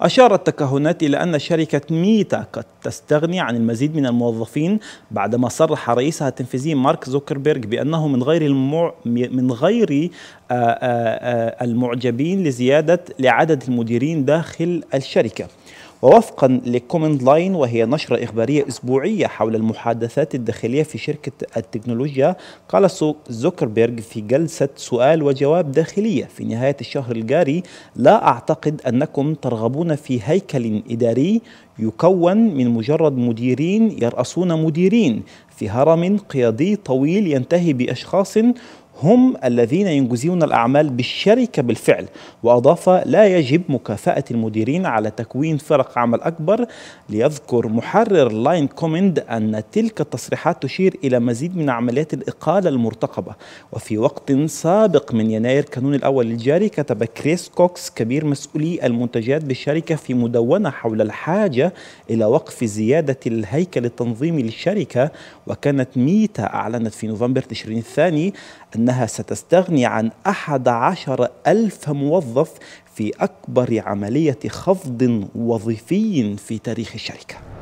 أشارت التكهنات إلى أن شركة ميتا قد تستغني عن المزيد من الموظفين بعدما صرح رئيسها التنفيذي مارك زوكربيرج بأنه من غير المع... من غير آه، آه، آه، المعجبين لزيادة لعدد المديرين داخل الشركة. ووفقا لكومند لاين وهي نشرة إخبارية أسبوعية حول المحادثات الداخلية في شركة التكنولوجيا قال زوكربيرغ في جلسة سؤال وجواب داخلية في نهاية الشهر الجاري لا أعتقد أنكم ترغبون في هيكل إداري يكون من مجرد مديرين يرأسون مديرين في هرم قيادي طويل ينتهي بأشخاص هم الذين ينجزون الأعمال بالشركة بالفعل وأضاف لا يجب مكافأة المديرين على تكوين فرق عمل أكبر ليذكر محرر لاين كومند أن تلك التصريحات تشير إلى مزيد من عمليات الإقالة المرتقبة وفي وقت سابق من يناير كانون الأول الجاري كتب كريس كوكس كبير مسؤولي المنتجات بالشركة في مدونة حول الحاجة إلى وقف زيادة الهيكل التنظيمي للشركة وكانت ميتا أعلنت في نوفمبر تشرين الثاني أن أنها ستستغني عن أحد عشر ألف موظف في أكبر عملية خفض وظيفي في تاريخ الشركة